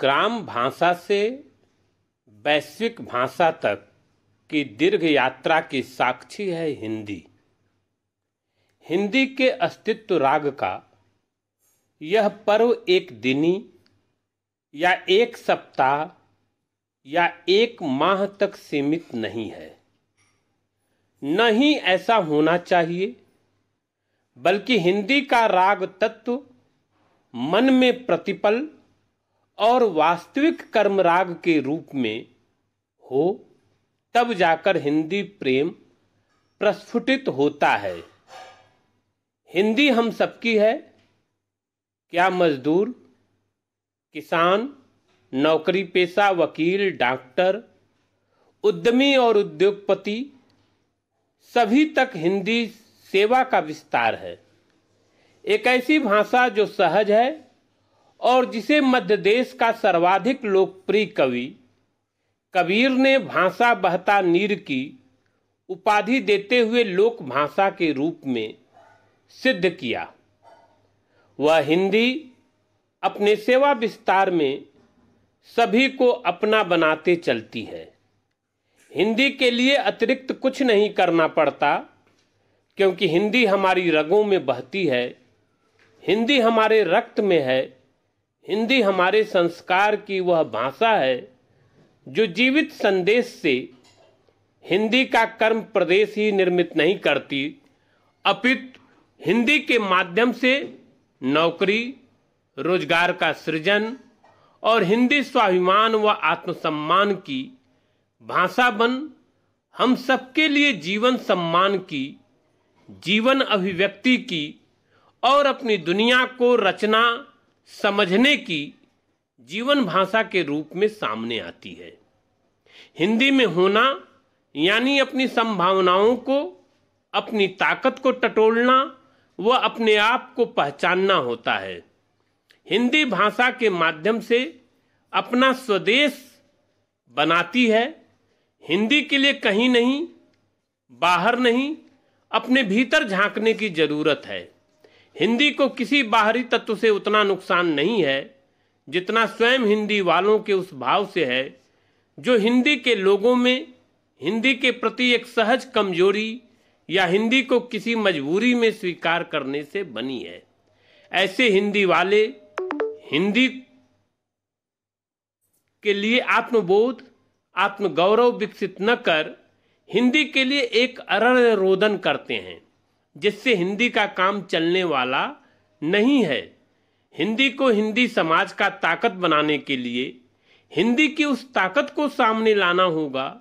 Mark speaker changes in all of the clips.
Speaker 1: ग्राम भाषा से वैश्विक भाषा तक की दीर्घ यात्रा की साक्षी है हिंदी हिंदी के अस्तित्व राग का यह पर्व एक दिनी या एक सप्ताह या एक माह तक सीमित नहीं है न ही ऐसा होना चाहिए बल्कि हिंदी का राग तत्व मन में प्रतिपल और वास्तविक कर्मराग के रूप में हो तब जाकर हिंदी प्रेम प्रस्फुटित होता है हिंदी हम सबकी है क्या मजदूर किसान नौकरी पेशा वकील डॉक्टर उद्यमी और उद्योगपति सभी तक हिंदी सेवा का विस्तार है एक ऐसी भाषा जो सहज है और जिसे मध्य देश का सर्वाधिक लोकप्रिय कवि कबीर ने भाषा बहता नीर की उपाधि देते हुए लोक भाषा के रूप में सिद्ध किया वह हिंदी अपने सेवा विस्तार में सभी को अपना बनाते चलती है हिंदी के लिए अतिरिक्त कुछ नहीं करना पड़ता क्योंकि हिंदी हमारी रगों में बहती है हिंदी हमारे रक्त में है हिंदी हमारे संस्कार की वह भाषा है जो जीवित संदेश से हिंदी का कर्म प्रदेश ही निर्मित नहीं करती अपित हिंदी के माध्यम से नौकरी रोजगार का सृजन और हिंदी स्वाभिमान व आत्मसम्मान की भाषा बन हम सबके लिए जीवन सम्मान की जीवन अभिव्यक्ति की और अपनी दुनिया को रचना समझने की जीवन भाषा के रूप में सामने आती है हिंदी में होना यानी अपनी संभावनाओं को अपनी ताकत को टटोलना व अपने आप को पहचानना होता है हिंदी भाषा के माध्यम से अपना स्वदेश बनाती है हिंदी के लिए कहीं नहीं बाहर नहीं अपने भीतर झांकने की जरूरत है हिंदी को किसी बाहरी तत्व से उतना नुकसान नहीं है जितना स्वयं हिंदी वालों के उस भाव से है जो हिंदी के लोगों में हिंदी के प्रति एक सहज कमजोरी या हिंदी को किसी मजबूरी में स्वीकार करने से बनी है ऐसे हिंदी वाले हिंदी के लिए आत्मबोध आत्मगौरव विकसित न कर हिंदी के लिए एक अरण रोदन करते हैं जिससे हिंदी का काम चलने वाला नहीं है हिंदी को हिंदी समाज का ताकत बनाने के लिए हिंदी की उस ताकत को सामने लाना होगा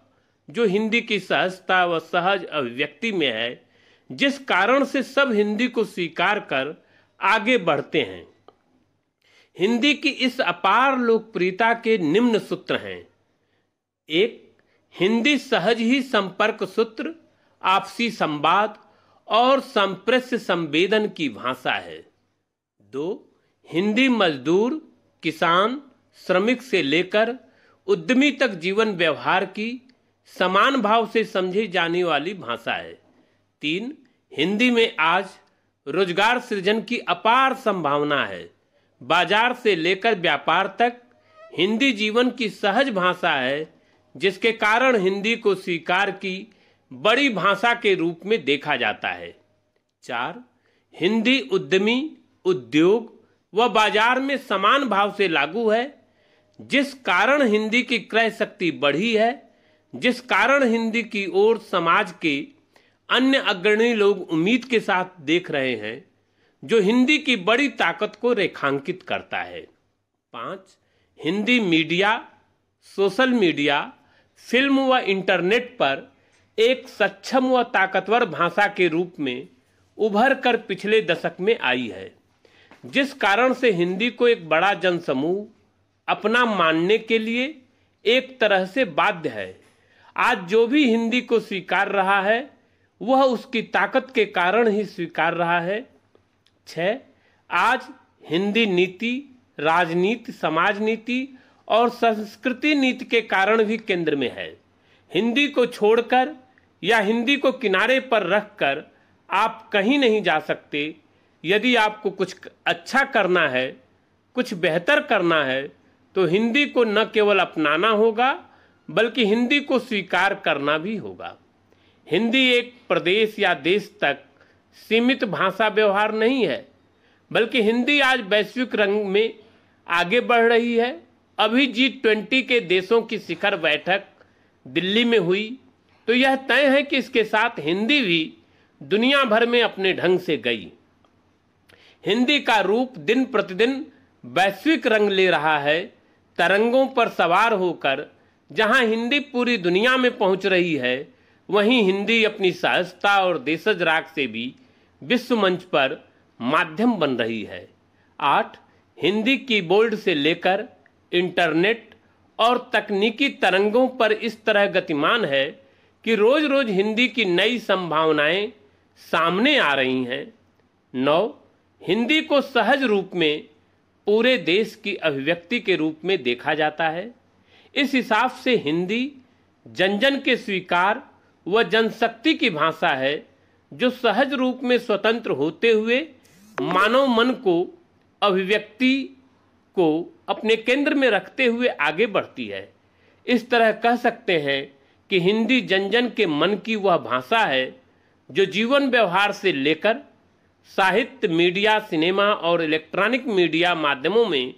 Speaker 1: जो हिंदी की सहजता व सहज अभिव्यक्ति में है जिस कारण से सब हिंदी को स्वीकार कर आगे बढ़ते हैं हिंदी की इस अपार लोकप्रियता के निम्न सूत्र हैं एक हिंदी सहज ही संपर्क सूत्र आपसी संवाद और संप्रेस्य संवेदन की भाषा है दो हिंदी मजदूर किसान श्रमिक से लेकर उद्यमी तक जीवन व्यवहार की समान भाव से समझी जाने वाली भाषा है तीन हिंदी में आज रोजगार सृजन की अपार संभावना है बाजार से लेकर व्यापार तक हिंदी जीवन की सहज भाषा है जिसके कारण हिंदी को स्वीकार की बड़ी भाषा के रूप में देखा जाता है चार हिंदी उद्यमी उद्योग व बाजार में समान भाव से लागू है जिस कारण हिंदी की क्रय शक्ति बढ़ी है जिस कारण हिंदी की ओर समाज के अन्य अग्रणी लोग उम्मीद के साथ देख रहे हैं जो हिंदी की बड़ी ताकत को रेखांकित करता है पांच Hindi media social media film व इंटरनेट पर एक सक्षम व ताकतवर भाषा के रूप में उभर कर पिछले दशक में आई है जिस कारण से हिंदी को एक बड़ा जनसमूह अपना मानने के लिए एक तरह से बाध्य है आज जो भी हिंदी को स्वीकार रहा है वह उसकी ताकत के कारण ही स्वीकार रहा है छः आज हिंदी नीति राजनीति समाज नीति और संस्कृति नीति के कारण भी केंद्र में है हिंदी को छोड़कर या हिंदी को किनारे पर रख कर आप कहीं नहीं जा सकते यदि आपको कुछ अच्छा करना है कुछ बेहतर करना है तो हिंदी को न केवल अपनाना होगा बल्कि हिंदी को स्वीकार करना भी होगा हिंदी एक प्रदेश या देश तक सीमित भाषा व्यवहार नहीं है बल्कि हिंदी आज वैश्विक रंग में आगे बढ़ रही है अभी जी ट्वेंटी के देशों की शिखर बैठक दिल्ली में हुई तो यह तय है कि इसके साथ हिंदी भी दुनिया भर में अपने ढंग से गई हिंदी का रूप दिन प्रतिदिन वैश्विक रंग ले रहा है तरंगों पर सवार होकर जहां हिंदी पूरी दुनिया में पहुंच रही है वहीं हिंदी अपनी सहजता और देशज राग से भी विश्व मंच पर माध्यम बन रही है आठ हिंदी की बोल्ड से लेकर इंटरनेट और तकनीकी तरंगों पर इस तरह गतिमान है कि रोज रोज हिंदी की नई संभावनाएं सामने आ रही हैं नौ हिंदी को सहज रूप में पूरे देश की अभिव्यक्ति के रूप में देखा जाता है इस हिसाब से हिंदी जन जन के स्वीकार व जनशक्ति की भाषा है जो सहज रूप में स्वतंत्र होते हुए मानव मन को अभिव्यक्ति को अपने केंद्र में रखते हुए आगे बढ़ती है इस तरह कह सकते हैं कि हिंदी जन जन के मन की वह भाषा है जो जीवन व्यवहार से लेकर साहित्य मीडिया सिनेमा और इलेक्ट्रॉनिक मीडिया माध्यमों में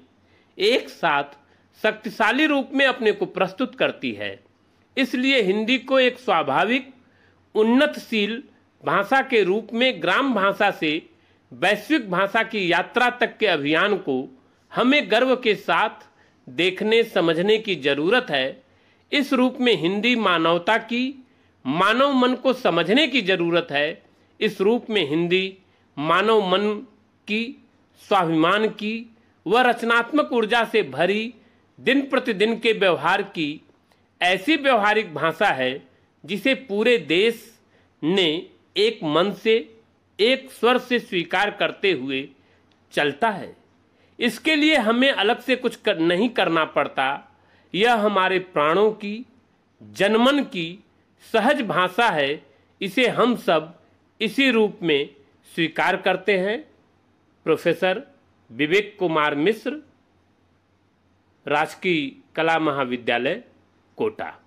Speaker 1: एक साथ शक्तिशाली रूप में अपने को प्रस्तुत करती है इसलिए हिंदी को एक स्वाभाविक उन्नतशील भाषा के रूप में ग्राम भाषा से वैश्विक भाषा की यात्रा तक के अभियान को हमें गर्व के साथ देखने समझने की ज़रूरत है इस रूप में हिंदी मानवता की मानव मन को समझने की जरूरत है इस रूप में हिंदी मानव मन की स्वाभिमान की व रचनात्मक ऊर्जा से भरी दिन प्रतिदिन के व्यवहार की ऐसी व्यवहारिक भाषा है जिसे पूरे देश ने एक मन से एक स्वर से स्वीकार करते हुए चलता है इसके लिए हमें अलग से कुछ कर, नहीं करना पड़ता यह हमारे प्राणों की जनमन की सहज भाषा है इसे हम सब इसी रूप में स्वीकार करते हैं प्रोफेसर विवेक कुमार मिश्र राजकीय कला महाविद्यालय कोटा